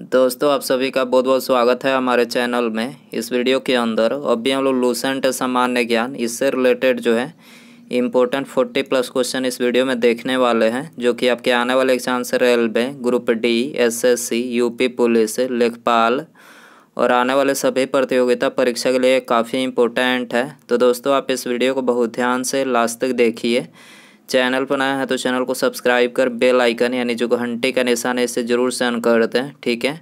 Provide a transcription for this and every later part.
दोस्तों आप सभी का बहुत बहुत स्वागत है हमारे चैनल में इस वीडियो के अंदर अभी हम लोग लूसेंट सामान्य ज्ञान इससे रिलेटेड जो है इम्पोर्टेंट फोर्टी प्लस क्वेश्चन इस वीडियो में देखने वाले हैं जो कि आपके आने वाले एग्जाम से railway group D SSC UP police लेखपाल और आने वाले सभी प्रतियोगिता परीक्षा के लिए काफ़ी इम्पोर्टेंट है तो दोस्तों आप इस वीडियो को बहुत ध्यान से लास्ट तक देखिए चैनल पर नया है तो चैनल को सब्सक्राइब कर बेल आइकन यानी जो घंटे का निशान है इसे ज़रूर से ऑन कर हैं ठीक है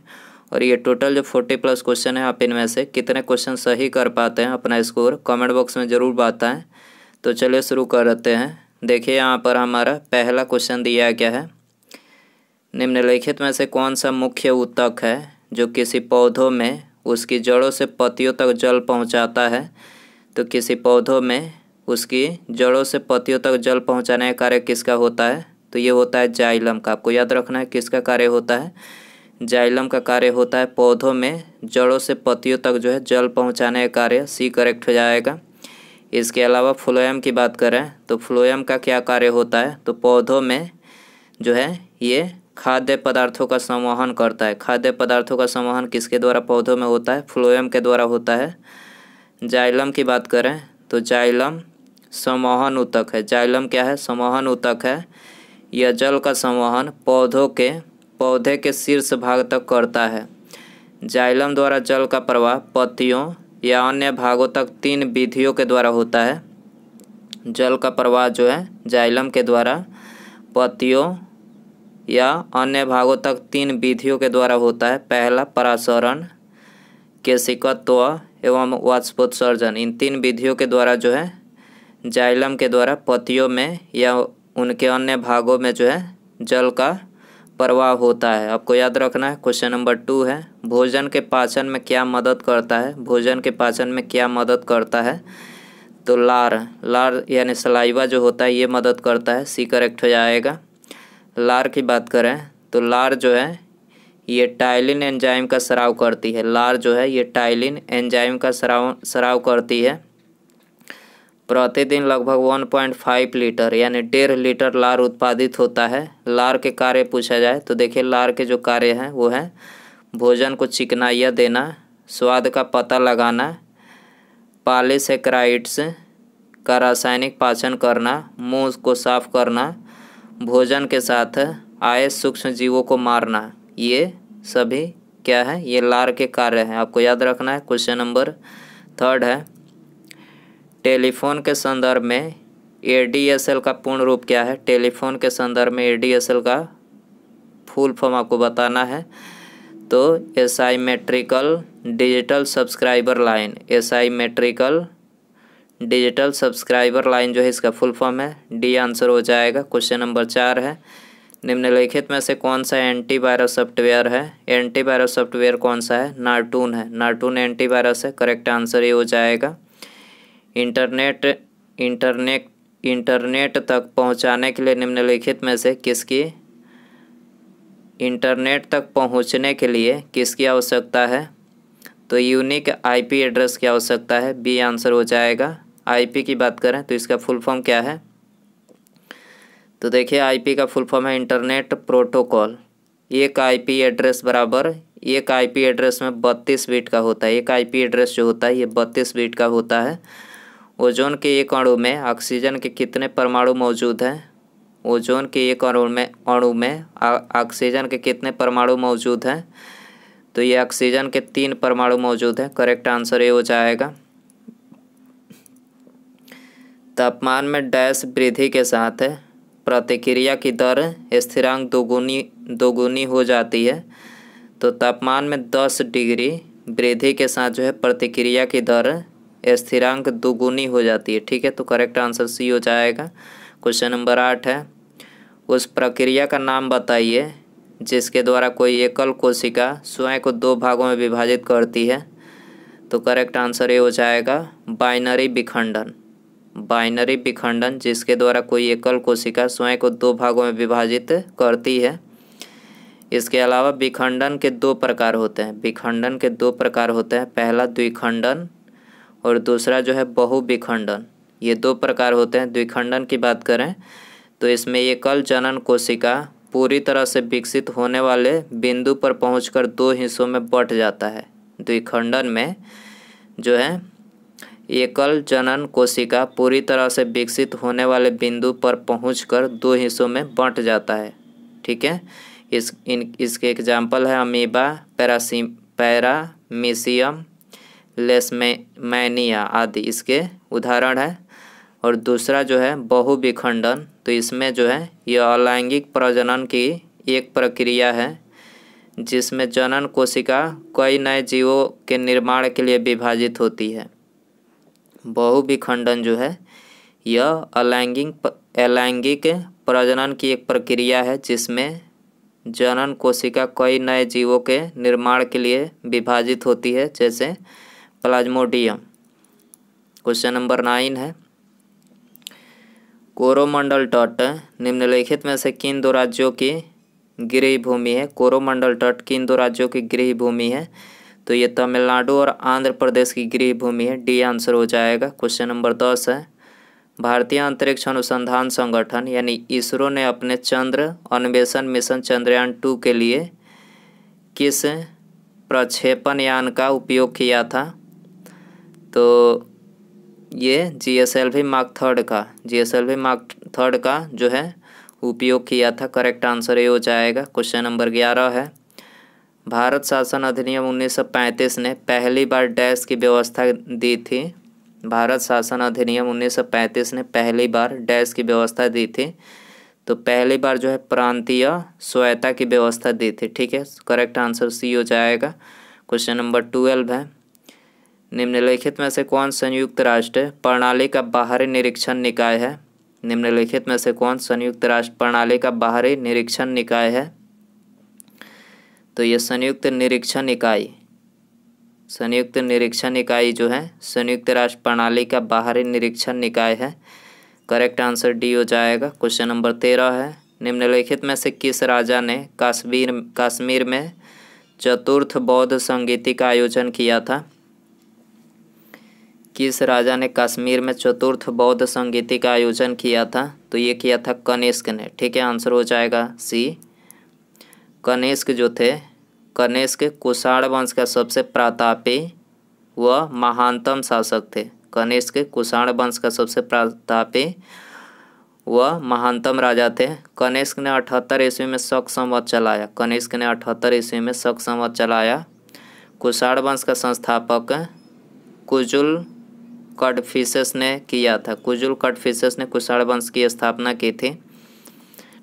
और ये टोटल जो फोर्टी प्लस क्वेश्चन है आप इनमें से कितने क्वेश्चन सही कर पाते हैं अपना स्कोर कमेंट बॉक्स में ज़रूर बताएं तो चलिए शुरू कर देते हैं देखिए यहाँ पर हमारा पहला क्वेश्चन दिया गया है निम्नलिखित में से कौन सा मुख्य उत्तक है जो किसी पौधों में उसकी जड़ों से पत्तियों तक जल पहुँचाता है तो किसी पौधों में उसकी जड़ों से पतियों तक जल पहुंचाने का कार्य किसका होता है तो ये होता है जाइलम का आपको याद रखना है किसका कार्य होता है जाइलम का कार्य होता है पौधों में जड़ों से पतियों तक जो है जल पहुंचाने का कार्य सी करेक्ट हो जाएगा इसके अलावा फ्लोएम की बात करें तो फ्लोएम का क्या कार्य होता है तो पौधों में जो है ये खाद्य पदार्थों का संवहन करता है खाद्य पदार्थों का संवहन किसके द्वारा पौधों में होता है फ्लोएम के द्वारा होता है जाइलम की बात करें तो जाइलम समोहन उतक है जाइलम क्या है समोहन उतक है यह जल का समोहन पौधों के पौधे के शीर्ष भाग तक करता है जाइलम द्वारा जल का प्रवाह पत्तियों या अन्य भागों तक तीन विधियों के द्वारा होता है जल का प्रवाह जो है जाइलम के द्वारा पत्तियों या अन्य भागों तक तीन विधियों के द्वारा होता है पहला परासरण केशिकत्व एवं वाष्पोत्सर्जन इन तीन विधियों के द्वारा जो है जाइलम के द्वारा पतियों में या उनके अन्य भागों में जो है जल का प्रवाह होता है आपको याद रखना है क्वेश्चन नंबर टू है भोजन के पाचन में क्या मदद करता है भोजन के पाचन में क्या मदद करता है तो लार लार यानी सलाइवा जो होता है ये मदद करता है सी करेक्ट हो जाएगा लार की बात करें तो लार जो है ये टाइलिन एंजाइम का सराव करती है लार जो है ये टाइलिन एंजाइम का सराव सराव करती है प्रतिदिन लगभग 1.5 लीटर यानी डेढ़ लीटर लार उत्पादित होता है लार के कार्य पूछा जाए तो देखिए लार के जो कार्य हैं वो हैं भोजन को चिकनाइया देना स्वाद का पता लगाना पालिसक्राइट्स का रासायनिक पाचन करना मुंह को साफ करना भोजन के साथ आय सूक्ष्म जीवों को मारना ये सभी क्या है ये लार के कार्य हैं आपको याद रखना है क्वेश्चन नंबर थर्ड है टेलीफोन के संदर्भ में एडीएसएल का पूर्ण रूप क्या है टेलीफोन के संदर्भ में एडीएसएल का फुल फॉर्म आपको बताना है तो metrical digital subscriber line metrical digital subscriber line जो है इसका फुल फॉर्म है डी आंसर हो जाएगा क्वेश्चन नंबर चार है निम्नलिखित में से कौन सा एंटीवायरस सॉफ्टवेयर है एंटीवायरस सॉफ्टवेयर कौन सा है नार्टून है नार्टून एंटीवायरस है करेक्ट आंसर ये हो जाएगा इंटरनेट इंटरनेट इंटरनेट तक पहुंचाने के लिए निम्नलिखित में से किसकी इंटरनेट तक पहुंचने के लिए किसकी आवश्यकता है तो यूनिक आईपी एड्रेस की आवश्यकता है बी आंसर हो जाएगा आईपी की बात करें तो इसका फुल फॉर्म क्या है तो देखिए आईपी का फुल फॉर्म है इंटरनेट प्रोटोकॉल एक आईपी एड्रेस बराबर एक आईपी एड्रेस में बत्तीस बीट का होता है एक आईपी एड्रेस जो होता है ये बत्तीस बीट का होता है ओजोन के एक अणु में ऑक्सीजन के कितने परमाणु मौजूद हैं ओजोन के एक अणु में अणु में ऑक्सीजन के कितने परमाणु मौजूद हैं तो ये ऑक्सीजन के तीन परमाणु मौजूद हैं करेक्ट आंसर ये हो जाएगा तापमान में डैश वृद्धि के साथ है प्रतिक्रिया की दर स्थिरांक दोगुनी दोगुनी हो जाती है तो तापमान में दस डिग्री वृद्धि के साथ जो है प्रतिक्रिया की दर स्थिरांक दुगुनी हो जाती है ठीक है तो करेक्ट आंसर सी हो जाएगा क्वेश्चन नंबर आठ है उस प्रक्रिया का नाम बताइए जिसके द्वारा कोई एकल कोशिका स्वयं को दो भागों में विभाजित करती है तो करेक्ट आंसर ये हो जाएगा बाइनरी विखंडन बाइनरी विखंडन जिसके द्वारा कोई एकल कोशिका स्वयं को दो भागों में विभाजित करती है इसके अलावा विखंडन के दो प्रकार होते हैं विखंडन के दो प्रकार होते हैं पहला द्विखंडन और दूसरा जो है बहुविखंडन ये दो प्रकार होते हैं द्विखंडन की बात करें तो इसमें एकल जनन कोशिका पूरी तरह से विकसित होने वाले बिंदु पर पहुंचकर दो हिस्सों में बट जाता है द्विखंडन में जो है एकल जनन कोशिका पूरी तरह से विकसित होने वाले बिंदु पर पहुंचकर दो हिस्सों में बंट जाता है ठीक है इस इन इसके एग्जाम्पल है अमीबा पैरासी पैरामीसियम लेस मैनिया आदि इसके उदाहरण है और दूसरा जो है बहु विखंडन तो इसमें जो है यह अलैंगिक प्रजनन की एक प्रक्रिया है जिसमें जनन कोशिका कई नए जीवों के निर्माण के लिए विभाजित होती है बहुविखंडन जो है यह अलैंगिक अलैंगिक प्रजनन की एक प्रक्रिया है जिसमें जनन कोशिका कई नए जीवों के निर्माण के लिए विभाजित होती है जैसे प्लाज्मोडियम क्वेश्चन नंबर नाइन है कोरोमंडल तट निम्नलिखित में से किन दो राज्यों की गृह भूमि है कोरोमंडल तट किन दो राज्यों की गृह भूमि है तो ये तमिलनाडु और आंध्र प्रदेश की गृह भूमि है डी आंसर हो जाएगा क्वेश्चन नंबर दस है भारतीय अंतरिक्ष अनुसंधान संगठन यानी इसरो ने अपने चंद्र अन्वेषण मिशन चंद्रयान टू के लिए किस प्रक्षेपण यान का उपयोग किया था तो ये G S L V mark third का G S L V mark third का जो है उपयोग किया था करेक्ट आंसर ये हो जाएगा क्वेश्चन नंबर ग्यारह है भारत शासन अधिनियम 1935 ने पहली बार डैश की व्यवस्था दी थी भारत शासन अधिनियम 1935 ने पहली बार डैश की व्यवस्था दी थी तो पहली बार जो है प्रांतीय स्वायत्ता की व्यवस्था दी थी ठीक है करेक्ट आंसर सी हो जाएगा क्वेश्चन नंबर ट्वेल्व है निम्नलिखित में से कौन संयुक्त राष्ट्र प्रणाली का बाहरी निरीक्षण निकाय है निम्नलिखित में से कौन संयुक्त राष्ट्र प्रणाली का बाहरी निरीक्षण निकाय है तो ये संयुक्त निरीक्षण इकाई संयुक्त निरीक्षण इकाई जो है संयुक्त राष्ट्र प्रणाली का बाहरी निरीक्षण निकाय है करेक्ट आंसर डी हो जाएगा क्वेश्चन नंबर तेरह है निम्नलिखित में से किस राजा ने कश्मीर कश्मीर में चतुर्थ बौद्ध संगीति का आयोजन किया था किस राजा ने कश्मीर में चतुर्थ बौद्ध संगीति का आयोजन किया था तो ये किया था कनिष्क ने ठीक है आंसर हो जाएगा सी कनिष्क जो थे कनिष्क कुषाण वंश का सबसे प्रतापी व महानतम शासक थे कनिष्क कुषाण वंश का सबसे प्रतापी व महानतम राजा थे कनिष्क ने अठहत्तर ईस्वी में शक संवत चलाया कनिष्क ने अठहत्तर ईस्वी में शक संवत चलाया कुषाण वंश का संस्थापक कुजुल कटफिशस ने किया था कुजुल कटफिशस ने कुषाण वंश की स्थापना की थी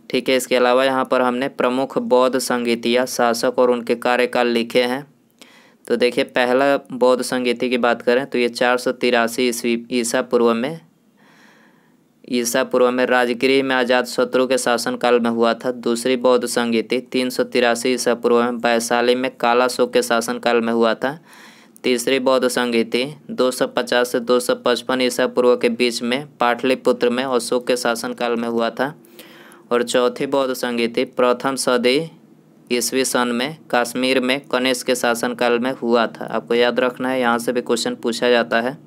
ठीक है इसके अलावा यहाँ पर हमने प्रमुख बौद्ध संगीतिया शासक और उनके कार्यकाल लिखे हैं तो देखिए पहला बौद्ध संगीति की बात करें तो ये चार सौ तिरासी ईस्वी ईसा पूर्व में ईसा पूर्व में राजगिरी में आजाद शत्रु के शासनकाल में हुआ था दूसरी बौद्ध संगीति तीन सौ तिरासी ईसा पूर्व में वैशाली में काला शोक के शासनकाल में हुआ था तीसरी बौद्ध संगीति दो सौ पचास से दो सौ पचपन ईसा पूर्व के बीच में पाटलिपुत्र में अशोक के शासनकाल में हुआ था और चौथी बौद्ध संगीति प्रथम सदी ईस्वी सन में कश्मीर में कनिष्क के शासनकाल में हुआ था आपको याद रखना है यहाँ से भी क्वेश्चन पूछा जाता है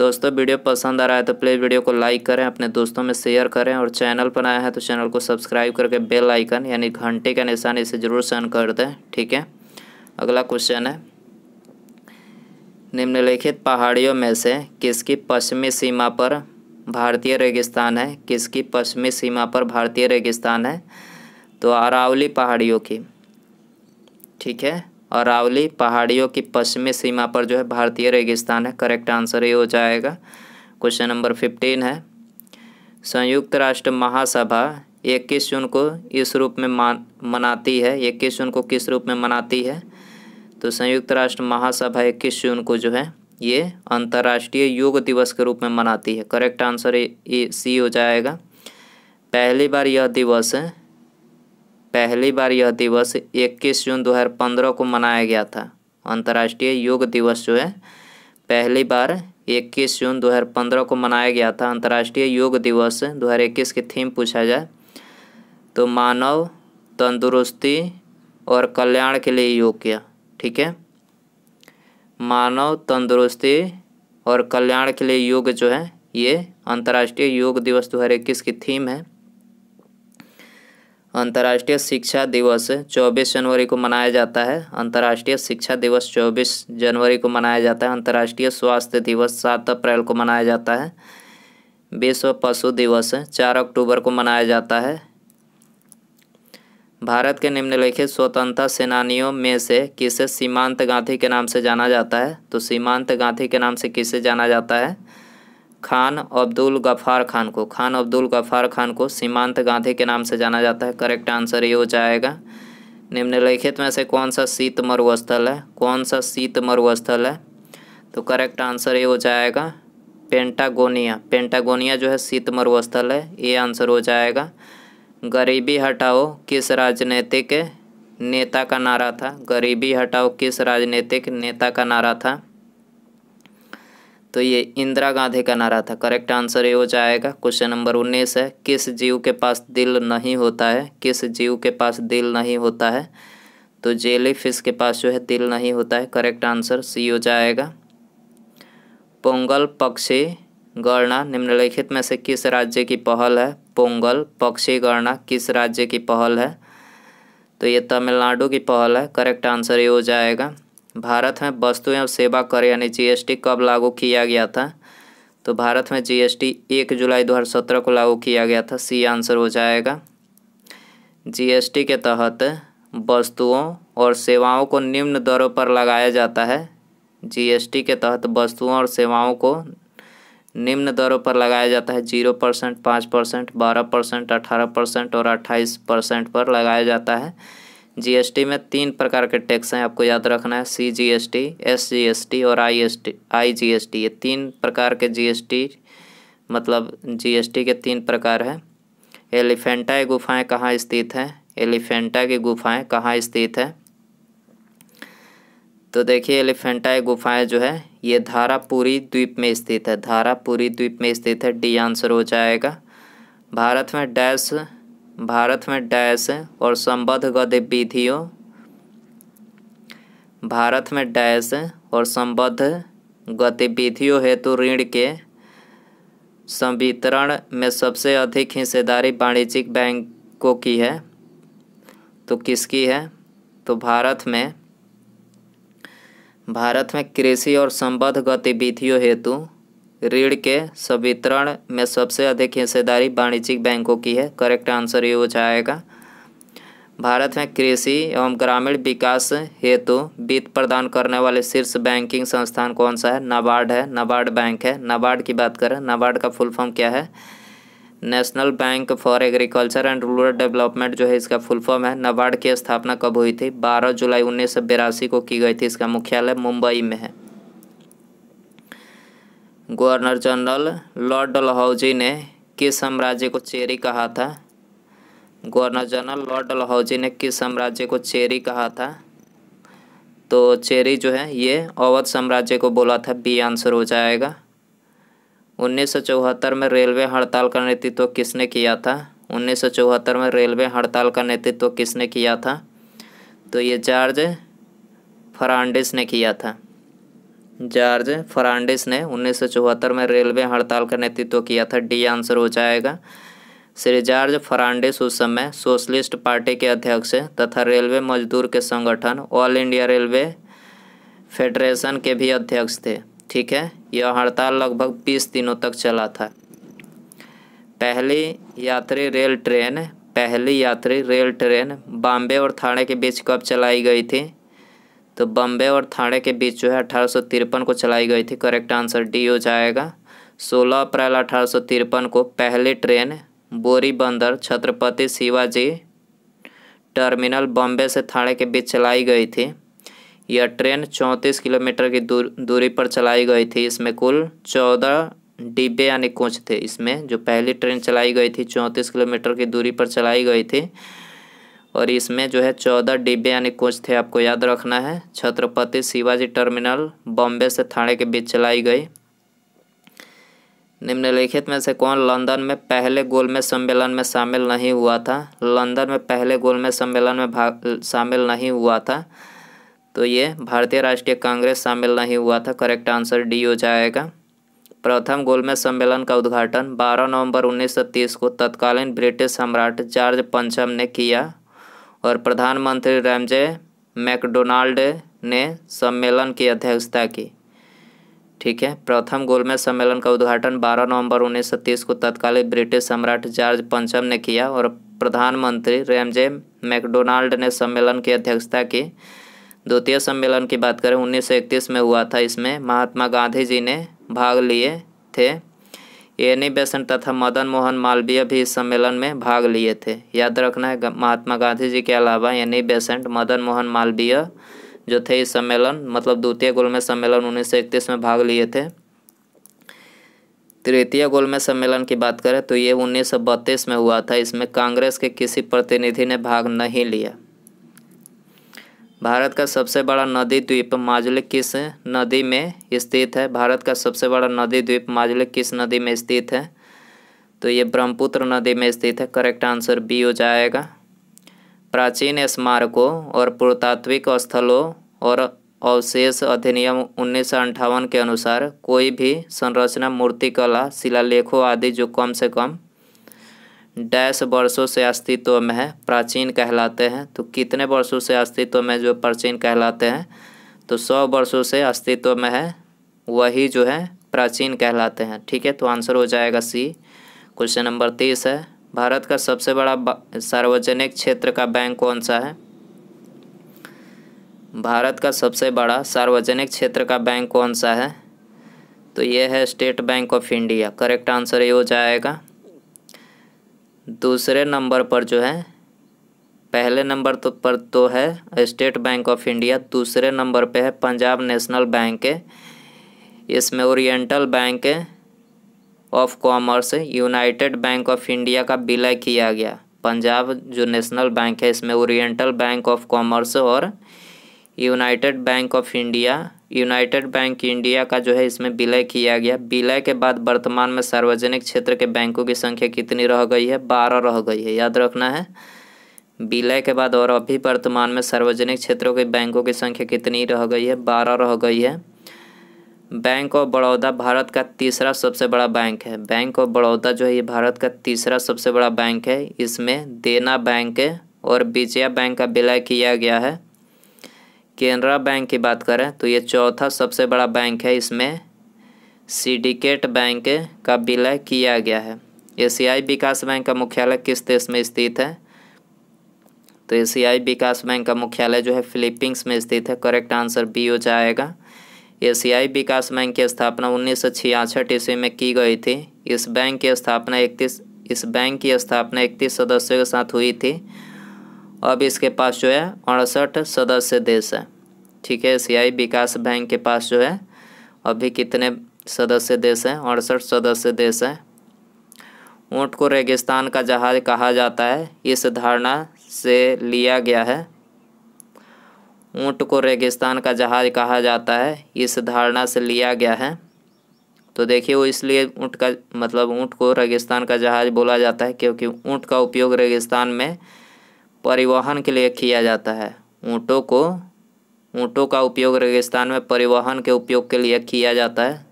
दोस्तों वीडियो पसंद आ रहा है तो प्लीज़ वीडियो को लाइक करें अपने दोस्तों में शेयर करें और चैनल पर आया है तो चैनल को सब्सक्राइब करके बेल आइकन यानी घंटे का निशान इसे ज़रूर सन कर दें ठीक है अगला क्वेश्चन है निम्नलिखित पहाड़ियों में से किसकी पश्चिमी सीमा पर भारतीय रेगिस्तान है किसकी पश्चिमी सीमा पर भारतीय रेगिस्तान है तो अरावली पहाड़ियों की ठीक है अरावली पहाड़ियों की पश्चिमी सीमा पर जो है भारतीय रेगिस्तान है करेक्ट आंसर ये हो जाएगा क्वेश्चन नंबर फिफ्टीन है संयुक्त राष्ट्र महासभा इक्कीस जून को इस रूप में मान मनाती है इक्कीस जून को किस रूप में मनाती है तो संयुक्त राष्ट्र महासभा इक्कीस जून को जो है ये अंतर्राष्ट्रीय योग दिवस के रूप में मनाती है करेक्ट आंसर सी हो जाएगा पहली बार यह दिवस पहली बार यह दिवस 21 जून 2015 को मनाया गया था अंतर्राष्ट्रीय योग दिवस जो है पहली बार 21 जून 2015 को मनाया गया था अंतर्राष्ट्रीय योग दिवस 2021 की थीम पूछा जाए तो मानव तंदुरुस्ती और कल्याण के लिए योग किया ठीक है मानव तंदुरुस्ती और कल्याण के लिए योग जो है ये अंतर्राष्ट्रीय योग दिवस दो हज़ार इक्कीस की थीम है अंतर्राष्ट्रीय शिक्षा दिवस 24 जनवरी को मनाया जाता है अंतर्राष्ट्रीय शिक्षा दिवस 24 जनवरी को मनाया जाता है अंतर्राष्ट्रीय स्वास्थ्य दिवस 7 अप्रैल को मनाया जाता है विश्व पशु दिवस 4 अक्टूबर को मनाया जाता है भारत के निम्नलिखित स्वतंत्रता सेनानियों में से किसे सीमांत गांधी के नाम से जाना जाता है तो सीमांत गांधी के नाम से किसे जाना जाता है खान अब्दुल गफ़ार खान को खान अब्दुल गफ़ार खान को सीमांत गांधी के नाम से जाना जाता है करेक्ट आंसर ये हो जाएगा निम्नलिखित में से कौन सा शीत मरुस्थल है कौन सा शीत मरुस्थल है तो करेक्ट आंसर ये हो जाएगा पेंटागोनिया पेंटागोनिया जो है शीत मरुस्थल है ये आंसर हो जाएगा गरीबी हटाओ किस राजनीतिक नेता का नारा था गरीबी हटाओ किस राजनीतिक नेता का नारा था तो ये इंदिरा गांधी का नारा था करेक्ट आंसर ये हो जाएगा क्वेश्चन नंबर उन्नीस है किस जीव के पास दिल नहीं होता है किस जीव के पास दिल नहीं होता है तो जेली फिश के पास जो है दिल नहीं होता है करेक्ट आंसर सी हो जाएगा पोंगल पक्षी गणना निम्नलिखित में से किस राज्य की पहल है पोंगल पक्षी गणना किस राज्य की पहल है तो ये तमिलनाडु की पहल है करेक्ट आंसर ये हो जाएगा भारत में वस्तु एवं सेवा कर यानी जीएसटी कब लागू किया गया था तो भारत में जीएसटी एक जुलाई 2017 को लागू किया गया था सी आंसर हो जाएगा जीएसटी के तहत वस्तुओं और सेवाओं को निम्न दरों पर लगाया जाता है जीएसटी के तहत वस्तुओं और सेवाओं को निम्न दरों पर लगाया जाता है जीरो परसेंट पाँच परसेंट बारह परसेंट अठारह परसेंट और अट्ठाईस परसेंट पर लगाया जाता है जीएसटी में तीन प्रकार के टैक्स हैं आपको याद रखना है C G S T S G S T और I S T I G S T ये तीन प्रकार के जी एस टी मतलब जी एस टी के तीन प्रकार हैं एलिफेंटा गुफाएँ कहाँ स्थित हैं एलिफेंटा की गुफाएँ कहाँ स्थित है तो देखिए एलिफेंटाई गुफाएं जो है ये धारापुरी द्वीप में स्थित है धारापुरी द्वीप में स्थित है डी आंसर हो जाएगा भारत में डैश भारत में डैश और संबद्ध गतिविधियों भारत में डैश और संबद्ध गतिविधियों हेतु ऋण के संवितरण में सबसे अधिक हिस्सेदारी वाणिज्यिक बैंकों की है तो किसकी है तो भारत में भारत में कृषि और संबद्ध गतिविधियों हेतु ऋण के संवितरण में सबसे अधिक हिस्सेदारी वाणिज्यिक बैंकों की है करेक्ट आंसर ये हो जाएगा भारत में कृषि एवं ग्रामीण विकास हेतु वित्त प्रदान करने वाले शीर्ष बैंकिंग संस्थान कौन सा है नाबार्ड है नाबार्ड बैंक है नाबार्ड की बात करें नाबार्ड का फुल फॉर्म क्या है national bank for agriculture and rural development जो है इसका फुल फॉर्म है नबार्ड की स्थापना कब हुई थी 12 जुलाई उन्नीस को की गई थी इसका मुख्यालय मुंबई में है गवर्नर जनरल लॉर्ड डलहौजी ने किस साम्राज्य को चेरी कहा था गवर्नर जनरल लॉर्ड डलहौजी ने किस साम्राज्य को चेरी कहा था तो चेरी जो है ये अवध साम्राज्य को बोला था बी आंसर हो जाएगा उन्नीस में रेलवे हड़ताल का नेतृत्व किसने किया था उन्नीस में रेलवे हड़ताल का नेतृत्व किसने किया था तो ये जॉर्ज फरांडिस ने किया था जॉर्ज फरांडिस ने उन्नीस में रेलवे हड़ताल का नेतृत्व किया था डी आंसर हो जाएगा श्री जॉर्ज फरांडिस उस समय सोशलिस्ट पार्टी के अध्यक्ष तथा रेलवे मजदूर के संगठन ऑल इंडिया रेलवे फेडरेशन के भी अध्यक्ष थे ठीक है यह हड़ताल लगभग 20 दिनों तक चला था पहली यात्री रेल ट्रेन पहली यात्री रेल ट्रेन बॉम्बे और थाने के बीच कब चलाई गई थी तो बॉम्बे और थाने के बीच जो है अठारह को चलाई गई थी करेक्ट आंसर डी हो जाएगा 16 अप्रैल अठारह को पहली ट्रेन बोरी बंदर छत्रपति शिवाजी टर्मिनल बॉम्बे से थाने के बीच चलाई गई थी यह ट्रेन चौंतीस किलोमीटर की दूर दूरी पर चलाई गई थी इसमें कुल चौदह डिब्बे यानी कोच थे इसमें जो पहली ट्रेन चलाई गई थी चौंतीस किलोमीटर की दूरी पर चलाई गई थी और इसमें जो है चौदह डिब्बे यानी कोच थे आपको याद रखना है छत्रपति शिवाजी टर्मिनल बॉम्बे से थाने के बीच चलाई गई निम्नलिखित में से कौन लंदन में पहले गोलमेज सम्मेलन में शामिल नहीं हुआ था लंदन में पहले गोलमेज सम्मेलन में भाग शामिल नहीं हुआ था तो ये भारतीय राष्ट्रीय कांग्रेस शामिल नहीं हुआ था करेक्ट आंसर डी हो जाएगा प्रथम गोलमेज सम्मेलन का उद्घाटन 12 नवंबर 1930 को तत्कालीन ब्रिटिश सम्राट जॉर्ज पंचम ने किया और प्रधानमंत्री रैमजे मैकडोनाल्ड ने सम्मेलन की अध्यक्षता की ठीक है प्रथम गोलमेज सम्मेलन का उद्घाटन 12 नवंबर 1930 को तत्कालीन ब्रिटिश सम्राट जॉर्ज पंचम ने किया और प्रधानमंत्री रैमजे मैकडोनाल्ड ने सम्मेलन की अध्यक्षता की द्वितीय सम्मेलन की बात करें उन्नीस में हुआ था इसमें महात्मा गांधी जी ने भाग लिए थे एनी बेसेंट तथा मदन मोहन मालवीय भी इस सम्मेलन में भाग लिए थे याद रखना है महात्मा गांधी जी के अलावा एनी बेसेंट मदन मोहन मालवीय जो थे इस सम्मेलन मतलब द्वितीय गोलमेज सम्मेलन उन्नीस में भाग लिए थे तृतीय गोलमेज सम्मेलन की बात करें तो ये उन्नीस में हुआ था इसमें कांग्रेस के किसी प्रतिनिधि ने भाग नहीं लिया भारत का सबसे बड़ा नदी द्वीप माजुली किस नदी में स्थित है भारत का सबसे बड़ा नदी द्वीप माजुली किस नदी में स्थित है तो ये ब्रह्मपुत्र नदी में स्थित है करेक्ट आंसर बी हो जाएगा प्राचीन स्मारकों और पुरातात्विक स्थलों और अवशेष अधिनियम उन्नीस के अनुसार कोई भी संरचना मूर्तिकला शिलालेखों आदि जो कम से कम डैश वर्षों से अस्तित्व में है प्राचीन कहलाते हैं तो कितने वर्षों से अस्तित्व में जो प्राचीन कहलाते हैं तो सौ वर्षों से अस्तित्व में है वही जो है प्राचीन कहलाते हैं ठीक है तो आंसर हो जाएगा सी क्वेश्चन नंबर तीस है भारत का सबसे बड़ा सार्वजनिक क्षेत्र का बैंक कौन सा है भारत का सबसे बड़ा सार्वजनिक क्षेत्र का बैंक कौन सा है तो ये है State Bank of India correct answer ये हो जाएगा दूसरे नंबर पर जो है पहले नंबर तो पर तो है स्टेट बैंक ऑफ इंडिया दूसरे नंबर पे है पंजाब नेशनल बैंक है इसमें Oriental Bank of Commerce United Bank of India का विलय किया गया पंजाब जो नेशनल बैंक है इसमें ओरिएंटल बैंक ऑफ कॉमर्स और United Bank of India United Bank India का जो है इसमें विलय किया गया विलय के बाद वर्तमान में सार्वजनिक क्षेत्र के बैंकों की संख्या कितनी रह गई है बारह रह गई है याद रखना है विलय के बाद और अभी वर्तमान में सार्वजनिक क्षेत्रों के बैंकों की संख्या कितनी रह गई है बारह रह गई है बैंक ऑफ बड़ौदा भारत का तीसरा सबसे बड़ा बैंक है बैंक ऑफ बड़ौदा जो है ये भारत का तीसरा सबसे बड़ा बैंक है इसमें देना बैंक और विजया बैंक का विलय किया गया है केनरा बैंक की बात करें तो ये चौथा सबसे बड़ा बैंक है इसमें सिंडिकेट बैंक का विलय किया गया है एशियाई विकास बैंक का मुख्यालय किस देश में स्थित है तो एशियाई विकास बैंक का मुख्यालय जो है फिलीपींस में स्थित है करेक्ट आंसर बी हो जाएगा एशियाई विकास बैंक की स्थापना उन्नीस सौ छियासठ ईस्वी में की गई थी इस बैंक की स्थापना इकतीस इस बैंक की स्थापना इकतीस सदस्यों के साथ हुई थी अब इसके पास जो है अड़सठ सदस्य देश है ठीक है एशियाई विकास बैंक के पास जो है अभी कितने सदस्य देश हैं अड़सठ सदस्य देश हैं ऊँट को रेगिस्तान का जहाज कहा जाता है इस धारणा से लिया गया है ऊँट को रेगिस्तान का जहाज कहा जाता है इस धारणा से लिया गया है तो देखिए वो इसलिए ऊँट का मतलब ऊँट को रेगिस्तान का जहाज बोला जाता है क्योंकि ऊँट का उपयोग रेगिस्तान में परिवहन के लिए किया जाता है ऊँटों को ऊँटों का उपयोग रेगिस्तान में परिवहन के उपयोग के लिए किया जाता है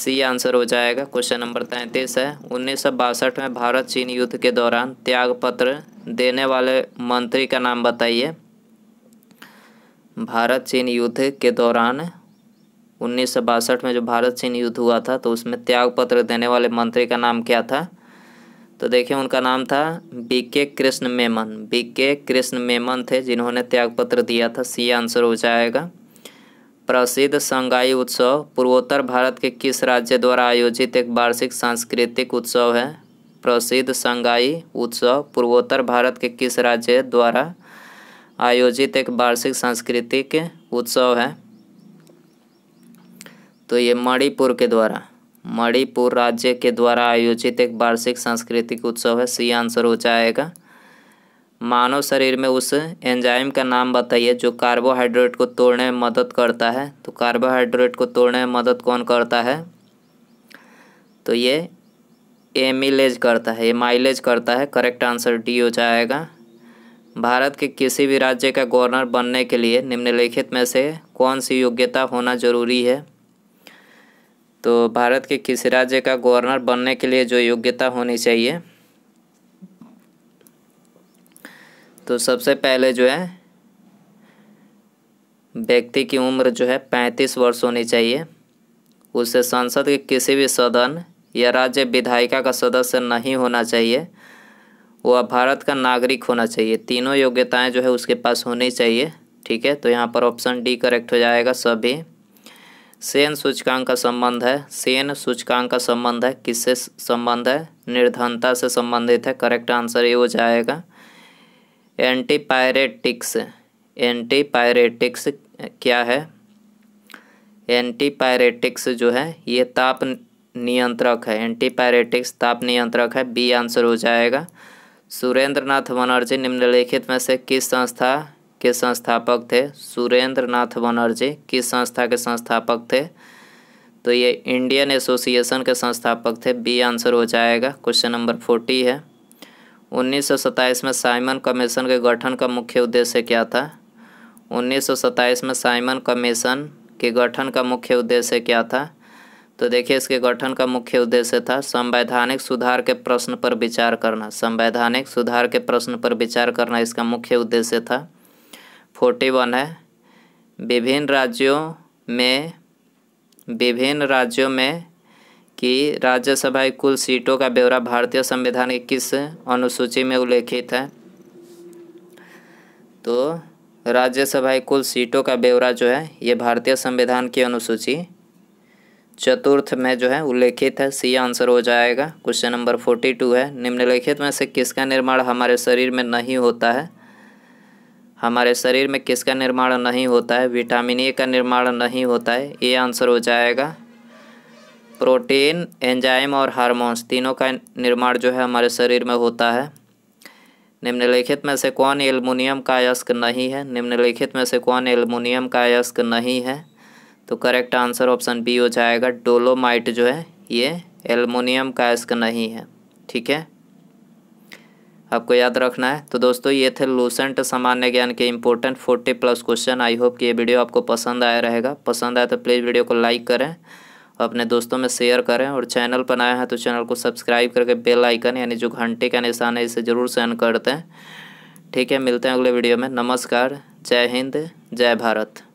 सी आंसर हो जाएगा क्वेश्चन नंबर तैंतीस है उन्नीस सौ बासठ में भारत चीन युद्ध के दौरान त्यागपत्र देने वाले मंत्री का नाम बताइए भारत चीन युद्ध के दौरान उन्नीस सौ बासठ में जो भारत चीन युद्ध हुआ था तो उसमें त्यागपत्र देने वाले मंत्री का नाम क्या था तो देखिए उनका नाम था बी के कृष्ण मेमन बी के कृष्ण मेमन थे जिन्होंने त्यागपत्र दिया था सी आंसर हो जाएगा प्रसिद्ध संगाई उत्सव पूर्वोत्तर भारत के किस राज्य द्वारा आयोजित एक वार्षिक सांस्कृतिक उत्सव है प्रसिद्ध संगाई उत्सव पूर्वोत्तर भारत के किस राज्य द्वारा आयोजित एक वार्षिक सांस्कृतिक उत्सव है तो ये मणिपुर के द्वारा मणिपुर राज्य के द्वारा आयोजित एक वार्षिक सांस्कृतिक उत्सव है सी आंसर हो जाएगा मानव शरीर में उस एंजाइम का नाम बताइए जो कार्बोहाइड्रेट को तोड़ने में मदद करता है तो कार्बोहाइड्रेट को तोड़ने में मदद कौन करता है तो ये एमिलेज करता है ये माइलेज करता है करेक्ट आंसर डी हो जाएगा भारत के किसी भी राज्य का गवर्नर बनने के लिए निम्नलिखित में से कौन सी योग्यता होना जरूरी है तो भारत के किस राज्य का गवर्नर बनने के लिए जो योग्यता होनी चाहिए तो सबसे पहले जो है व्यक्ति की उम्र जो है पैंतीस वर्ष होनी चाहिए उसे संसद के किसी भी सदन या राज्य विधायिका का सदस्य नहीं होना चाहिए वह भारत का नागरिक होना चाहिए तीनों योग्यताएं जो है उसके पास होनी चाहिए ठीक है तो यहाँ पर ऑप्शन डी करेक्ट हो जाएगा सभी सेन सूचकांक का संबंध है सेन सूचकांक का संबंध है किससे संबंध है निर्धनता से संबंधित है करेक्ट आंसर ये हो जाएगा एंटीपायरेटिक्स एंटीपायरेटिक्स क्या है एंटीपायरेटिक्स जो है ये ताप नियंत्रक है एंटीपायरेटिक्स ताप नियंत्रक है बी आंसर हो जाएगा सुरेंद्रनाथ बनर्जी निम्नलिखित में से किस संस्था के संस्थापक थे सुरेंद्र नाथ बनर्जी किस संस्था के संस्थापक थे तो ये इंडियन एसोसिएशन के संस्थापक थे बी आंसर हो जाएगा क्वेश्चन नंबर फोर्टी है उन्नीस में साइमन कमीशन के गठन का मुख्य उद्देश्य क्या था उन्नीस में साइमन कमीशन के गठन का मुख्य उद्देश्य क्या था तो देखिए इसके गठन का मुख्य उद्देश्य था संवैधानिक सुधार के प्रश्न पर विचार करना संवैधानिक सुधार के प्रश्न पर विचार करना इसका मुख्य उद्देश्य था फोर्टी वन है विभिन्न राज्यों में विभिन्न राज्यों में कि राज्यसभा की कुल सीटों का ब्यौरा भारतीय संविधान की किस अनुसूची में उल्लेखित है तो राज्यसभा की कुल सीटों का ब्यौरा जो है ये भारतीय संविधान की अनुसूची चतुर्थ में जो है उल्लेखित है सी आंसर हो जाएगा क्वेश्चन नंबर फोर्टी टू है निम्नलिखित में से किसका निर्माण हमारे शरीर में नहीं होता है हमारे शरीर में किसका निर्माण नहीं होता है विटामिन ए का निर्माण नहीं होता है ये आंसर हो जाएगा प्रोटीन एंजाइम और हार्मोन्स तीनों का निर्माण जो है हमारे शरीर में होता है निम्नलिखित में से कौन एल्युमिनियम का अयस्क नहीं है निम्नलिखित में से कौन एल्युमिनियम का अयस्क नहीं है तो करेक्ट आंसर ऑप्शन बी हो जाएगा डोलोमाइट जो है ये एल्युमिनियम का अयस्क नहीं है ठीक है आपको याद रखना है तो दोस्तों ये थे लूसेंट सामान्य ज्ञान के important forty plus question I hope कि ये वीडियो आपको पसंद आया रहेगा पसंद आया तो प्लीज़ वीडियो को लाइक करें अपने दोस्तों में शेयर करें और चैनल पर आया है तो चैनल को सब्सक्राइब करके बेल आइकन यानी जो घंटे का निशान है इसे ज़रूर सेन करते हैं ठीक है मिलते हैं अगले वीडियो में नमस्कार जय हिंद जय भारत